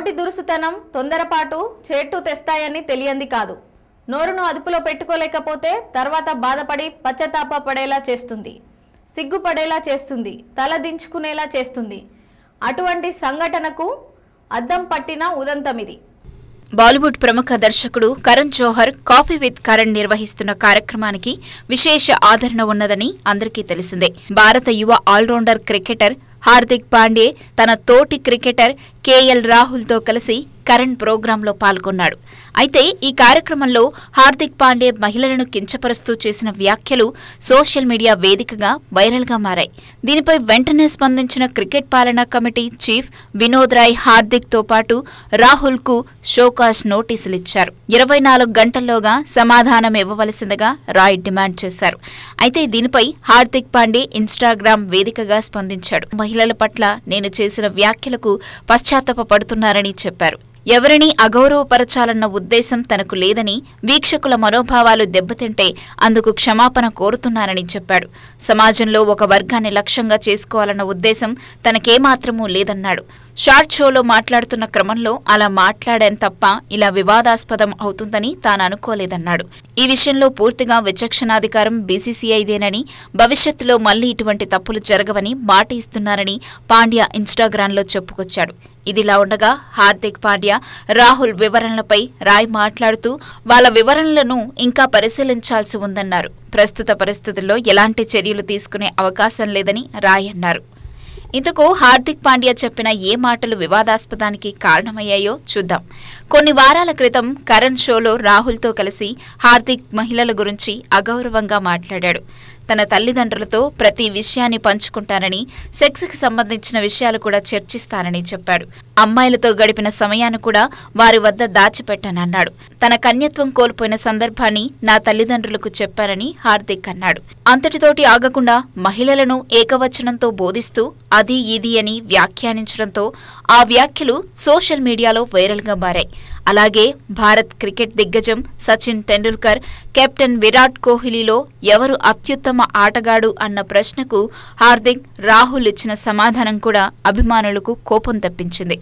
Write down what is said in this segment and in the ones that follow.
నోటి దురుసుతనం తొందరపాటు చేట్టు తెస్తాయని తెలియంది కాదు నోరును అదుపులో పెట్టుకోలేకపోతే తర్వాత బాధపడి పశ్చాత్తాప పడేలా చేస్తుంది సిగ్గుపడేలా చేస్తుంది తల దించుకునేలా చేస్తుంది అటువంటి సంఘటనకు అద్దం పట్టిన ఉదంతమిది బాలీవుడ్ ప్రముఖ దర్శకుడు కరణ్ జోహర్ కాఫీ విత్ కరణ్ నిర్వహిస్తున్న కార్యక్రమానికి విశేష ఆదరణ ఉన్నదని అందరికీ తెలిసిందే భారత యువ ఆల్రౌండర్ క్రికెటర్ హార్దిక్ పాండే తన తోటి క్రికెటర్ కేఎల్ రాహుల్తో కలిసి కరణ్ ప్రోగ్రాంలో పాల్గొన్నాడు అయితే ఈ కార్యక్రమంలో హార్దిక్ పాండే మహిళలను కించపరుస్తూ చేసిన వ్యాఖ్యలు సోషల్ మీడియా వేదికగా వైరల్గా మారాయి దీనిపై వెంటనే స్పందించిన క్రికెట్ పాలనా కమిటీ చీఫ్ వినోద్ రాయ్ హార్దిక్తో పాటు రాహుల్కు షోకాష్ నోటీసులిచ్చారు ఇరవై నాలుగు గంటల్లోగా సమాధానం ఇవ్వవలసిందిగా రాయ్ డిమాండ్ చేశారు అయితే దీనిపై హార్దిక్ పాండే ఇన్స్టాగ్రామ్ వేదికగా స్పందించాడు మహిళల పట్ల నేను చేసిన వ్యాఖ్యలకు పశ్చాత్తాపడుతున్నారని చెప్పారు ఎవరినీ అగౌరవపరచాలన్న ఉద్దేశం తనకు లేదని వీక్షకుల మనోభావాలు దెబ్బతింటే అందుకు క్షమాపణ కోరుతున్నానని చెప్పాడు సమాజంలో ఒక వర్గాన్ని లక్ష్యంగా చేసుకోవాలన్న ఉద్దేశం తనకేమాత్రమూ లేదన్నాడు షార్ట్ షోలో మాట్లాడుతున్న క్రమంలో అలా మాట్లాడాను తప్ప ఇలా వివాదాస్పదం అవుతుందని తాను అనుకోలేదన్నాడు ఈ విషయంలో పూర్తిగా విచక్షణాధికారం బీసీసీఐదేనని భవిష్యత్తులో మళ్లీ ఇటువంటి తప్పులు జరగవని మాట ఇస్తున్నారని పాండ్యా ఇన్స్టాగ్రామ్లో చెప్పుకొచ్చాడు ఇదిలా ఉండగా హార్దిక్ పాండ్యా రాహుల్ వివరణలపై రాయ్ మాట్లాడుతూ వాళ్ళ వివరణలను ఇంకా పరిశీలించాల్సి ఉందన్నారు ప్రస్తుత పరిస్థితుల్లో ఎలాంటి చర్యలు తీసుకునే అవకాశం లేదని రాయ్ అన్నారు ఇంతకు హార్దిక్ పాండ్యా చెప్పిన ఏ మాటలు వివాదాస్పదానికి కారణమయ్యాయో చూద్దాం కొన్ని వారాల క్రితం కరణ్ షోలో రాహుల్తో కలిసి హార్దిక్ మహిళల గురించి అగౌరవంగా మాట్లాడాడు తన తల్లిదండ్రులతో ప్రతి విషయాన్ని పంచుకుంటానని సెక్స్ కి సంబంధించిన విషయాలు కూడా చర్చిస్తానని చెప్పాడు అమ్మాయిలతో గడిపిన సమయాన్ని కూడా వారి వద్ద దాచిపెట్టానన్నాడు తన కన్యత్వం కోల్పోయిన సందర్భాన్ని నా తల్లిదండ్రులకు చెప్పానని హార్దిక్ అన్నాడు అంతటితోటి ఆగకుండా మహిళలను ఏకవచనంతో బోధిస్తూ అది ఇది అని వ్యాఖ్యానించడంతో ఆ వ్యాఖ్యలు సోషల్ మీడియాలో వైరల్గా మారాయి అలాగే భారత్ క్రికెట్ దిగ్గజం సచిన్ టెండూల్కర్ కెప్టెన్ విరాట్ కోహ్లీలో ఎవరు అత్యుత్తమ ఆటగాడు అన్న ప్రశ్నకు హార్దిక్ రాహుల్ ఇచ్చిన సమాధానం కూడా అభిమానులకు కోపం తప్పించింది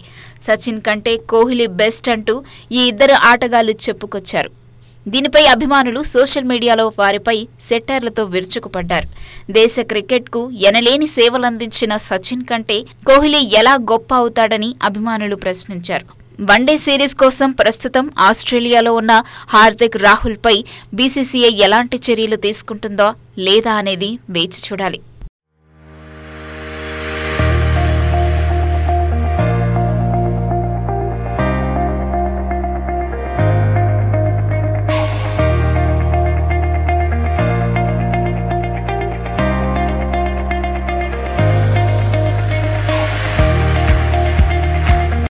సచిన్ కంటే కోహ్లీ బెస్ట్ అంటూ ఈ ఇద్దరు ఆటగాళ్లు చెప్పుకొచ్చారు దీనిపై అభిమానులు సోషల్ మీడియాలో వారిపై సెట్టర్లతో విరుచుకుపడ్డారు దేశ క్రికెట్కు ఎనలేని సేవలందించిన సచిన్ కంటే కోహ్లీ ఎలా గొప్ప అవుతాడని అభిమానులు ప్రశ్నించారు వన్డే సిరీస్ కోసం ప్రస్తుతం ఆస్ట్రేలియాలో ఉన్న హార్దిక్ రాహుల్పై బీసీసీఐ ఎలాంటి చర్యలు తీసుకుంటుందో లేదా అనేది వేచి చూడాలి